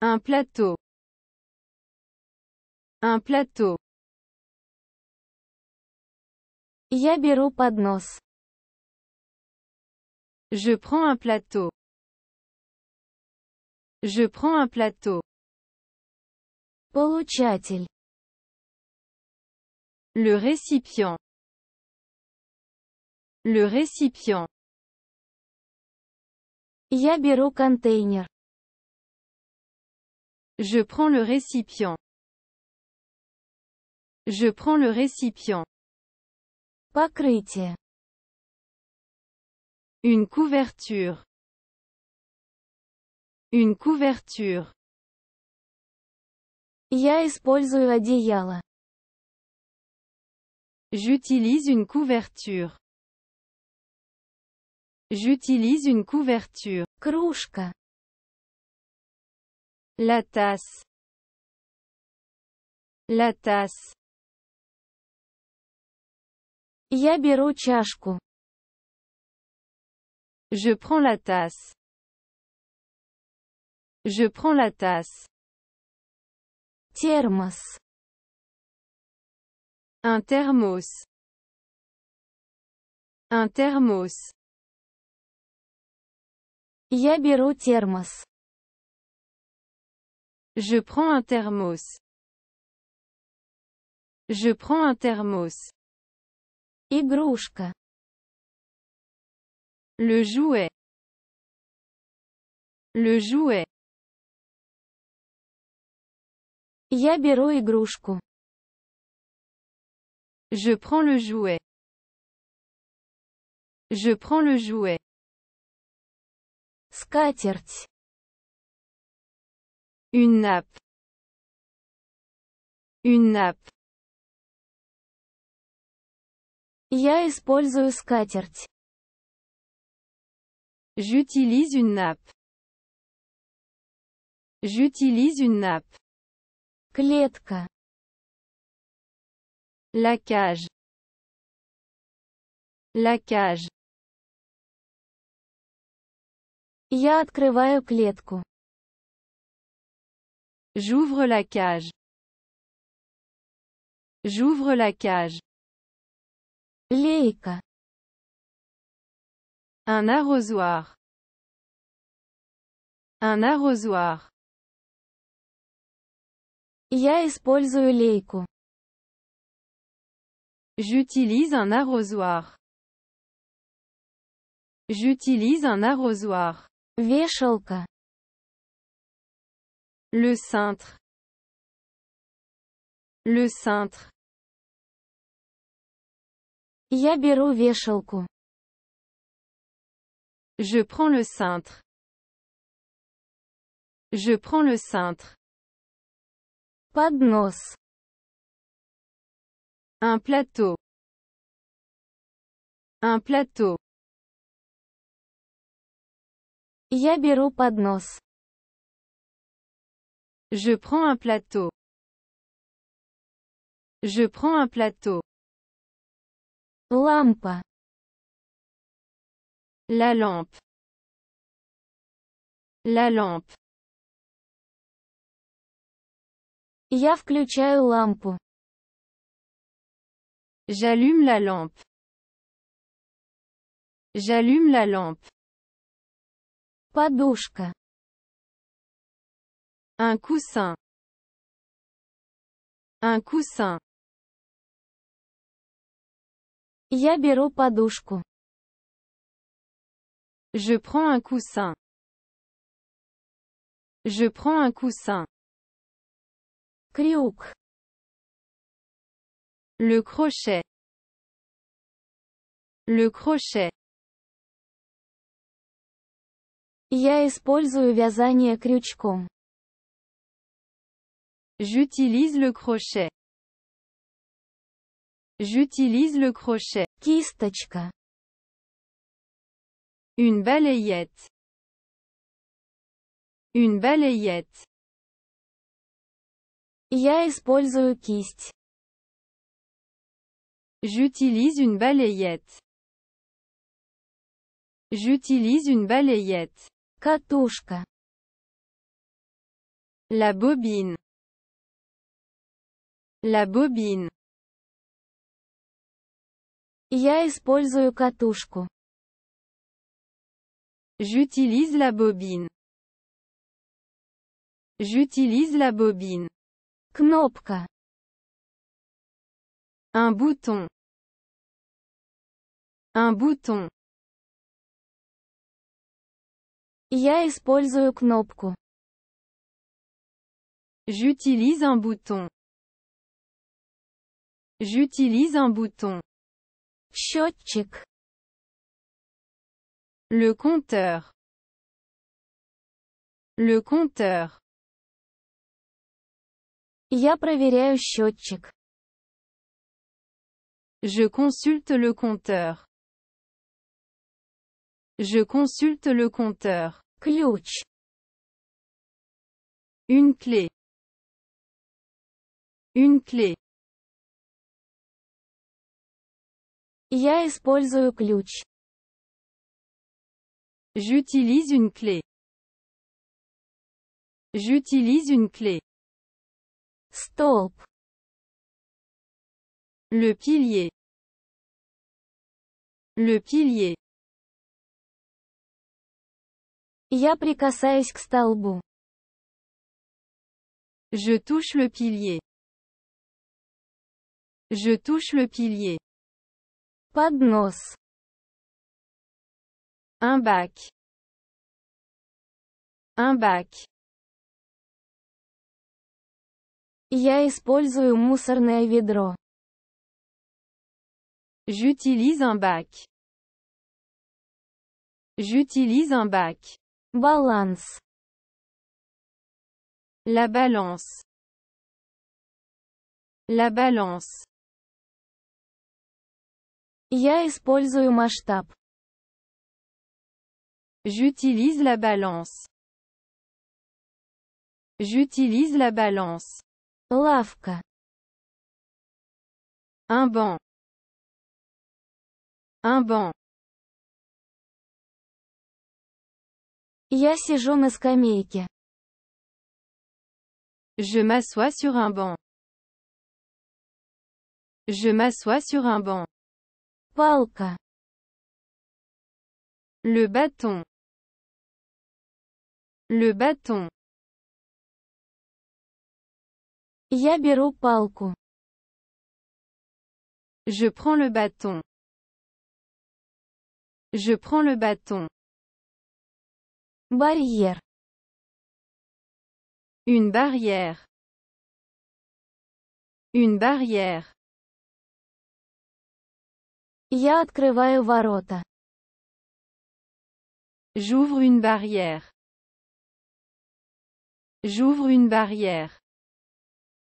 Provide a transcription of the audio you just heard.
Un plateau. Un plateau. Я Je prends un plateau. Je prends un plateau. Получатель. Le récipient. Le récipient. Je prends le récipient. Je prends le récipient. Покрытие. Une couverture. Une couverture. Я J'utilise une couverture. J'utilise une couverture. Кружка. La tasse. La tasse. Я Je prends la tasse. Je prends la tasse. Термос. Un thermos. Un thermos. Я беру Je prends un thermos. Je prends un thermos. Игрушка. Le jouet. Le jouet. Я беру Je prends le jouet. Je prends le jouet. скатерть une nappe une nappe я использую скатерть J'utilise une nappe. J'utilise une nappe. Клетка. La cage. La cage. Я открываю клетку. J'ouvre la cage. J'ouvre la cage. Лейка. Un arrosoir. Un arrosoir. Я использую лейку. J'utilise un arrosoir. J'utilise un arrosoir. Le cintre. Le cintre. Я беру Je prends le cintre. Je prends le cintre. Padnos, Un plateau. Un plateau. Я беру поднос. Je prends un plateau. Je prends un plateau. Лампа. La lampe. La lampe. Я включаю лампу. J'allume la lampe. J'allume la lampe. Un coussin. Un coussin. Я беру Je prends un coussin. Je prends un coussin. Крюк. Le crochet. Le crochet. Я использую вязание крючком. J'utilise le crochet. J'utilise le crochet. Кисточка. Une balayette. Une balayette. Я использую кисть. J'utilise une balayette. J'utilise une balayette. Катушка. La bobine. La bobine. Я использую катушку. J'utilise la bobine. J'utilise la bobine. Knopka, Un bouton. Un bouton. Я использую кнопку. J'utilise un bouton. J'utilise un bouton. Счетчик. Le compteur. Le compteur. Я проверяю счетчик. Je consulte le compteur. Je consulte le compteur. Clutch. Une clé. Une clé. Я использую ключ. J'utilise une clé. J'utilise une clé. Stop. Le pilier. Le pilier. Я прикасаюсь к столбу. Je touche le pilier. Je touche le pilier. Поднос. Un bac. Un bac. Я использую мусорное ведро. J'utilise un bac. J'utilise un bac. Balance. La balance. La balance. Я использую масштаб. J'utilise la balance. J'utilise la balance. Лавка. Un banc. Un banc. Я сижу на скамейке. Je m'assois sur un banc. Je m'assois sur un banc. Палка. Le bâton. Le bâton. Я беру палку. Je prends le bâton. Je prends le bâton. Barrière. Une barrière. Une barrière. Я открываю ворота. J'ouvre une barrière. J'ouvre une barrière.